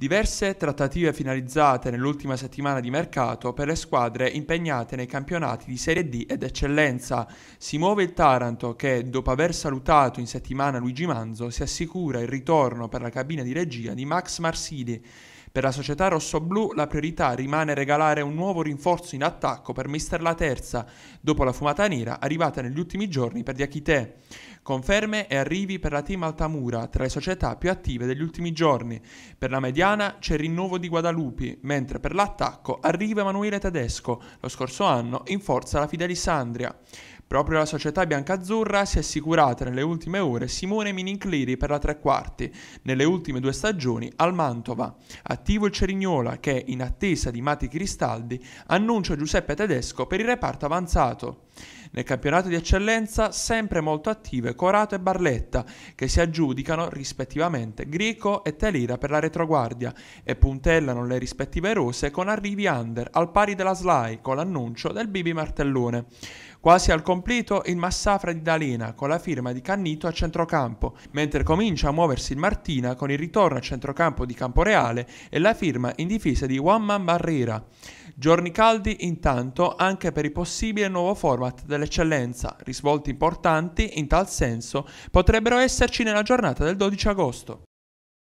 Diverse trattative finalizzate nell'ultima settimana di mercato per le squadre impegnate nei campionati di Serie D ed Eccellenza. Si muove il Taranto che, dopo aver salutato in settimana Luigi Manzo, si assicura il ritorno per la cabina di regia di Max Marsili. Per la società rossoblù la priorità rimane regalare un nuovo rinforzo in attacco per Mister La Terza, dopo la fumata nera arrivata negli ultimi giorni per Diachite. Conferme e arrivi per la team Altamura, tra le società più attive degli ultimi giorni. Per la mediana c'è il rinnovo di Guadalupi, mentre per l'attacco arriva Emanuele Tedesco, lo scorso anno in forza alla Fidelisandria. Proprio la società biancazzurra si è assicurata nelle ultime ore Simone Minincliri per la tre quarti, nelle ultime due stagioni al Mantova. Attivo il Cerignola che, in attesa di Mati Cristaldi, annuncia Giuseppe Tedesco per il reparto avanzato. Nel campionato di eccellenza sempre molto attive Corato e Barletta, che si aggiudicano rispettivamente Grieco e Telira per la retroguardia e puntellano le rispettive rose con arrivi under al pari della Sly con l'annuncio del Bibi Martellone. Quasi al completo il massafra di Dalena con la firma di Cannito a centrocampo, mentre comincia a muoversi il Martina con il ritorno a centrocampo di Camporeale e la firma in difesa di Juan Man Barrera. Giorni caldi intanto anche per il possibile nuovo format dell'eccellenza. Risvolti importanti in tal senso potrebbero esserci nella giornata del 12 agosto.